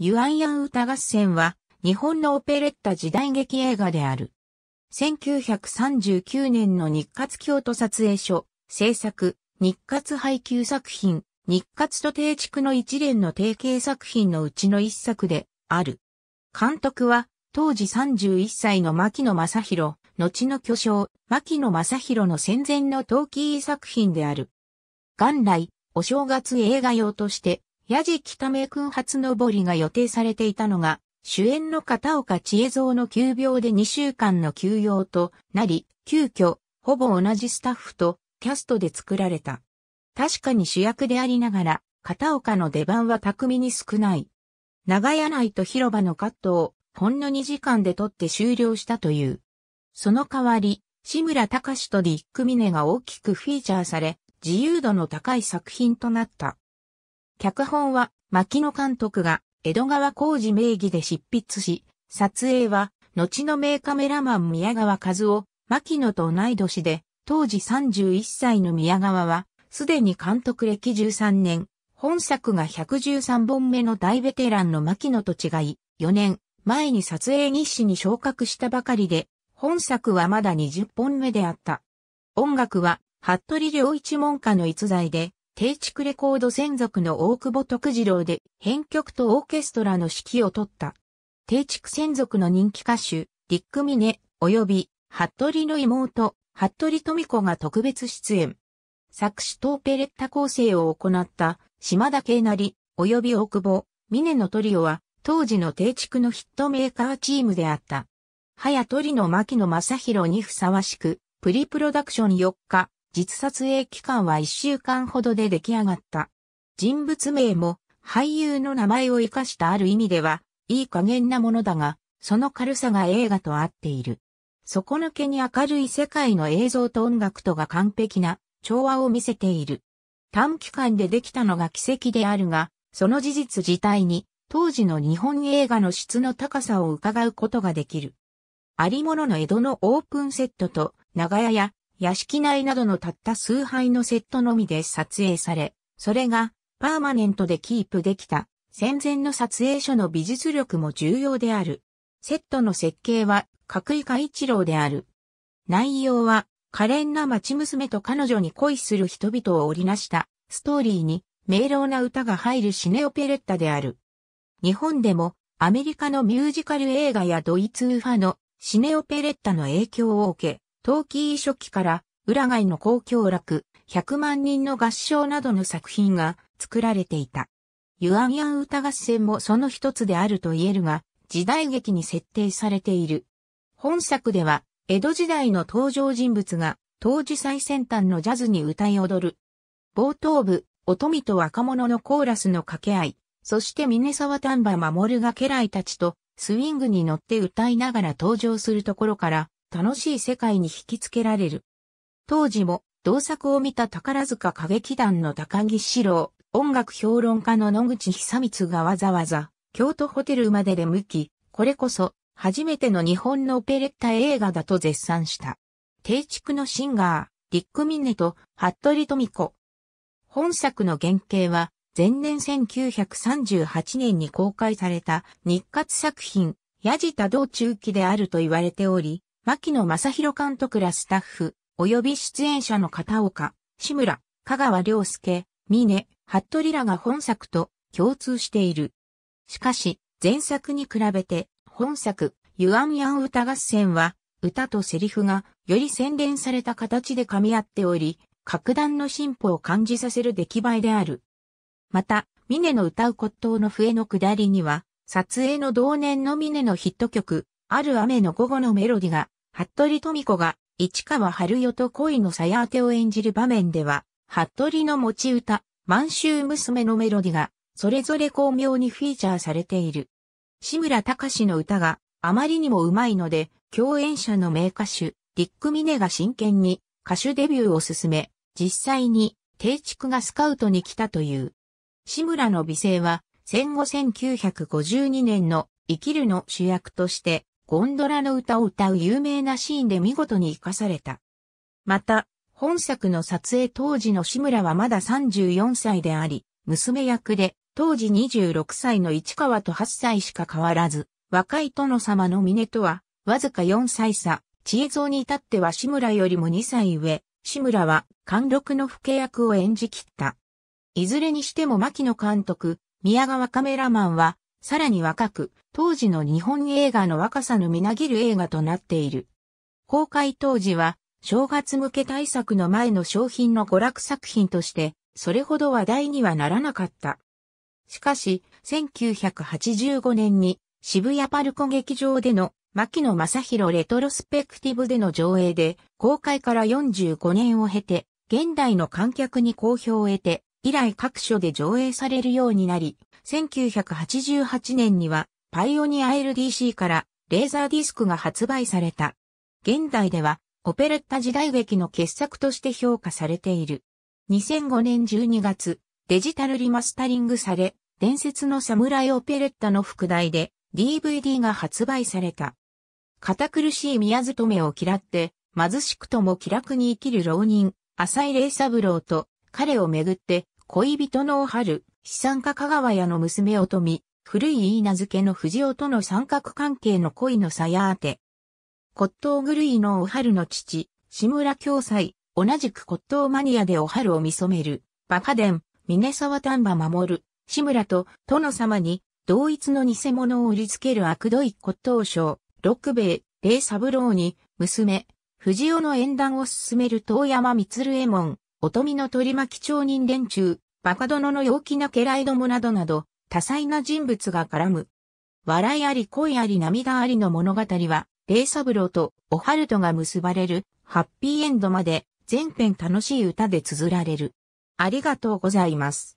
ユアンヤン歌合戦は日本のオペレッタ時代劇映画である。1939年の日活京都撮影所、制作、日活配給作品、日活と定築の一連の提携作品のうちの一作である。監督は当時31歳の牧野正宏、後の巨匠、牧野正宏の戦前の陶器作品である。元来、お正月映画用としてやじめく君初登りが予定されていたのが、主演の片岡千恵蔵の急病で2週間の休養となり、急遽、ほぼ同じスタッフとキャストで作られた。確かに主役でありながら、片岡の出番は巧みに少ない。長屋内と広場のカットをほんの2時間で撮って終了したという。その代わり、志村隆とディック・ミネが大きくフィーチャーされ、自由度の高い作品となった。脚本は牧野監督が江戸川浩二名義で執筆し、撮影は後の名カメラマン宮川和夫、牧野と同い年で、当時31歳の宮川は、すでに監督歴13年、本作が113本目の大ベテランの牧野と違い、4年前に撮影日誌に昇格したばかりで、本作はまだ20本目であった。音楽は、服部良一門下の逸材で、定築レコード専属の大久保徳次郎で編曲とオーケストラの指揮を取った。定築専属の人気歌手、リック・ミネ、及び、服部の妹、服部富子が特別出演。作詞とオペレッタ構成を行った島田慶成、及び大久保、ミネのトリオは、当時の定築のヒットメーカーチームであった。早鳥の牧野正宏にふさわしく、プリプロダクション4日、実撮影期間は1週間ほどで出来上がった。人物名も俳優の名前を活かしたある意味では、いい加減なものだが、その軽さが映画と合っている。底抜けに明るい世界の映像と音楽とが完璧な調和を見せている。短期間でできたのが奇跡であるが、その事実自体に当時の日本映画の質の高さを伺うことができる。ありものの江戸のオープンセットと長屋や屋敷内などのたった数杯のセットのみで撮影され、それがパーマネントでキープできた戦前の撮影所の美術力も重要である。セットの設計は角井下一郎である。内容は可憐な町娘と彼女に恋する人々を織りなしたストーリーに明朗な歌が入るシネオペレッタである。日本でもアメリカのミュージカル映画やドイツウファのシネオペレッタの影響を受け、陶器書記から、裏外の公共楽、100万人の合唱などの作品が作られていた。ユアンヤン歌合戦もその一つであると言えるが、時代劇に設定されている。本作では、江戸時代の登場人物が、当時最先端のジャズに歌い踊る。冒頭部、とみと若者のコーラスの掛け合い、そして峰沢丹波守が家来たちと、スイングに乗って歌いながら登場するところから、楽しい世界に引きつけられる。当時も、同作を見た宝塚歌劇団の高木志郎、音楽評論家の野口久光がわざわざ、京都ホテルまで出向き、これこそ、初めての日本のオペレッタ映画だと絶賛した。定畜のシンガー、リック・ミネと、服部富子。本作の原型は、前年1938年に公開された日活作品、矢じた道中期であると言われており、牧野正宏監督らスタッフ、及び出演者の片岡、志村、香川良介、峰、服部らが本作と共通している。しかし、前作に比べて、本作、ユアンヤン歌合戦は、歌とセリフがより洗練された形で噛み合っており、格段の進歩を感じさせる出来栄えである。また、ミネの歌う骨董の笛の下りには、撮影の同年のミネのヒット曲、ある雨の午後のメロディが服部富子が市川春代と恋の鞘当てを演じる場面では、服部の持ち歌、満州娘のメロディが、それぞれ巧妙にフィーチャーされている。志村隆の歌があまりにもうまいので、共演者の名歌手、ディック・ミネが真剣に歌手デビューを進め、実際に定畜がスカウトに来たという。志村の美声は、戦後1952年の生きるの主役としてゴンドラの歌を歌う有名なシーンで見事に活かされた。また、本作の撮影当時の志村はまだ34歳であり、娘役で当時26歳の市川と8歳しか変わらず、若い殿様の峰とは、わずか4歳差、知恵像に至っては志村よりも2歳上、志村は貫禄の不け役を演じ切った。いずれにしても牧野監督、宮川カメラマンは、さらに若く、当時の日本映画の若さのみなぎる映画となっている。公開当時は、正月向け対策の前の商品の娯楽作品として、それほど話題にはならなかった。しかし、1985年に渋谷パルコ劇場での牧野正宏レトロスペクティブでの上映で、公開から45年を経て、現代の観客に好評を得て、以来各所で上映されるようになり、1988年にはパイオニア LDC からレーザーディスクが発売された。現代ではオペレッタ時代劇の傑作として評価されている。2005年12月、デジタルリマスタリングされ、伝説の侍オペレッタの副題で DVD が発売された。堅苦しい宮勤めを嫌って、貧しくとも気楽に生きる浪人、浅井霊三郎と彼をめぐって恋人のお春、資産家香川屋の娘を富、古い言い名付けの藤尾との三角関係の恋のさやあて。骨董狂いのお春の父、志村京斎、同じく骨董マニアでお春を見染める、バカ伝、峰沢丹波守、志村と殿様に、同一の偽物を売りつける悪どい骨董商、六兵衛、霊三郎に、娘、藤尾の縁談を進める遠山光右衛門、音みの取り巻き町人連中、バカ殿の陽気な家来どもなどなど、多彩な人物が絡む。笑いあり恋あり涙ありの物語は、霊三郎とお春とが結ばれる、ハッピーエンドまで、全編楽しい歌で綴られる。ありがとうございます。